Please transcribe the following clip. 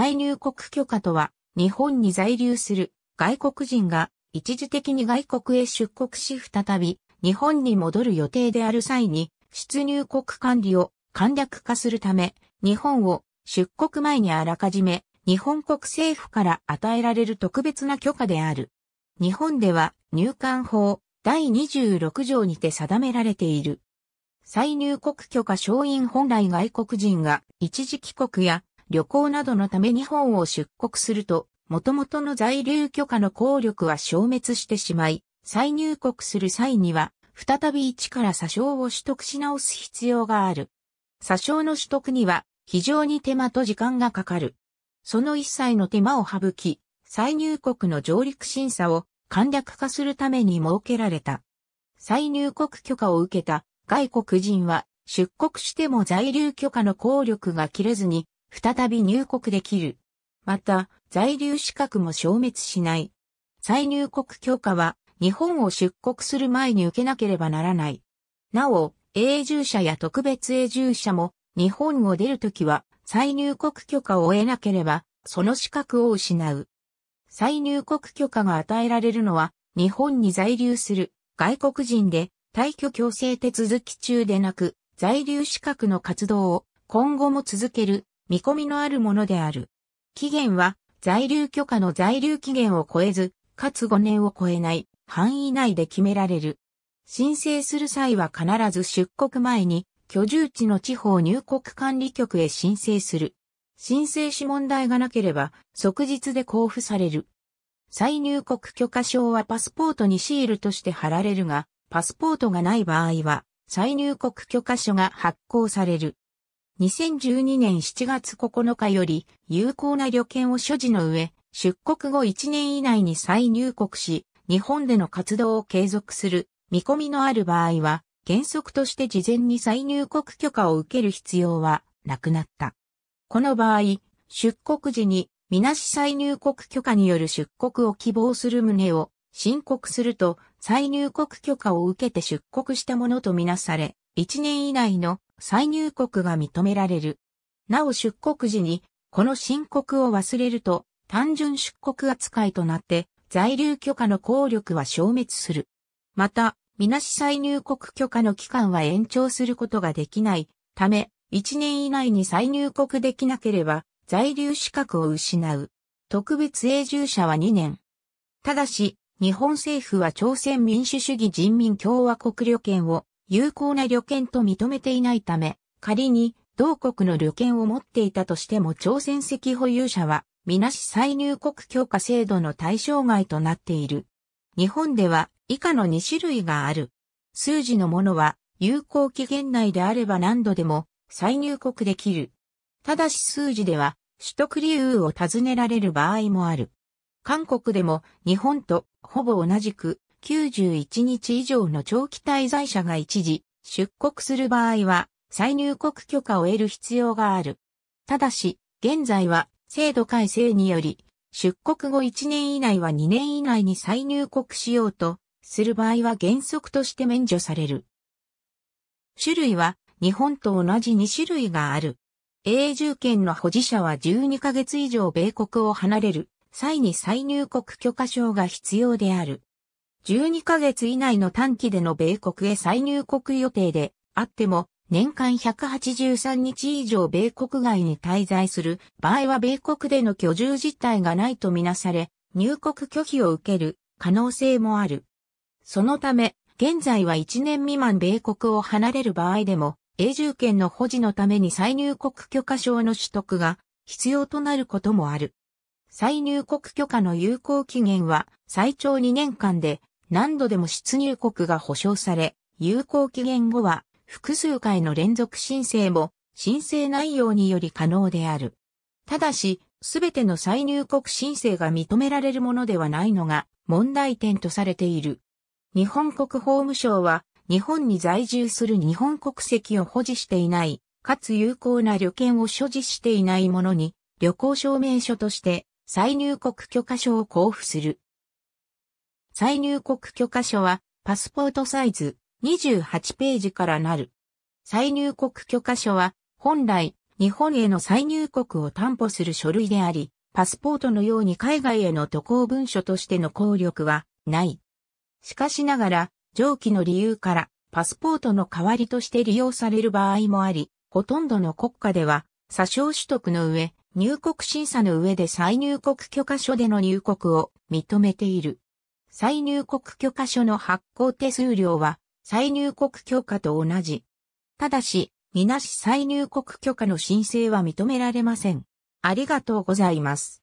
再入国許可とは、日本に在留する外国人が一時的に外国へ出国し再び日本に戻る予定である際に出入国管理を簡略化するため日本を出国前にあらかじめ日本国政府から与えられる特別な許可である。日本では入管法第26条にて定められている。再入国許可承認本来外国人が一時帰国や旅行などのため日本を出国すると、元々の在留許可の効力は消滅してしまい、再入国する際には、再び一から詐称を取得し直す必要がある。詐称の取得には、非常に手間と時間がかかる。その一切の手間を省き、再入国の上陸審査を簡略化するために設けられた。再入国許可を受けた外国人は出国しても在留許可の効力が切れずに再び入国できる。また、在留資格も消滅しない。再入国許可は、日本を出国する前に受けなければならない。なお、永住者や特別永住者も、日本を出るときは、再入国許可を得なければ、その資格を失う。再入国許可が与えられるのは、日本に在留する外国人で、退去強制手続き中でなく、在留資格の活動を今後も続ける見込みのあるものである。期限は、在留許可の在留期限を超えず、かつ5年を超えない範囲内で決められる。申請する際は必ず出国前に居住地の地方入国管理局へ申請する。申請し問題がなければ即日で交付される。再入国許可証はパスポートにシールとして貼られるが、パスポートがない場合は再入国許可書が発行される。2012年7月9日より有効な旅券を所持の上、出国後1年以内に再入国し、日本での活動を継続する見込みのある場合は、原則として事前に再入国許可を受ける必要はなくなった。この場合、出国時にみなし再入国許可による出国を希望する旨を申告すると再入国許可を受けて出国したものとみなされ、1年以内の再入国が認められる。なお出国時に、この申告を忘れると、単純出国扱いとなって、在留許可の効力は消滅する。また、みなし再入国許可の期間は延長することができないため、1年以内に再入国できなければ、在留資格を失う。特別永住者は2年。ただし、日本政府は朝鮮民主主義人民共和国旅券を有効な旅券と認めていないため、仮に同国の旅券を持っていたとしても朝鮮籍保有者は、みなし再入国強化制度の対象外となっている。日本では以下の2種類がある。数字のものは有効期限内であれば何度でも再入国できる。ただし数字では取得理由を尋ねられる場合もある。韓国でも日本とほぼ同じく91日以上の長期滞在者が一時出国する場合は再入国許可を得る必要がある。ただし、現在は制度改正により出国後1年以内は2年以内に再入国しようとする場合は原則として免除される。種類は日本と同じ2種類がある。永住権の保持者は12ヶ月以上米国を離れる際に再入国許可証が必要である。12ヶ月以内の短期での米国へ再入国予定であっても、年間183日以上米国外に滞在する場合は米国での居住実態がないとみなされ、入国拒否を受ける可能性もある。そのため、現在は1年未満米国を離れる場合でも、永住権の保持のために再入国許可証の取得が必要となることもある。再入国許可の有効期限は最長2年間で何度でも出入国が保障され、有効期限後は複数回の連続申請も申請内容により可能である。ただし、すべての再入国申請が認められるものではないのが問題点とされている。日本国法務省は日本に在住する日本国籍を保持していない、かつ有効な旅券を所持していない者に旅行証明書として再入国許可証を交付する。再入国許可書は、パスポートサイズ28ページからなる。再入国許可書は、本来、日本への再入国を担保する書類であり、パスポートのように海外への渡航文書としての効力はない。しかしながら、上記の理由から、パスポートの代わりとして利用される場合もあり、ほとんどの国家では、詐称取得の上、入国審査の上で再入国許可書での入国を認めている。再入国許可書の発行手数料は再入国許可と同じ。ただし、みなし再入国許可の申請は認められません。ありがとうございます。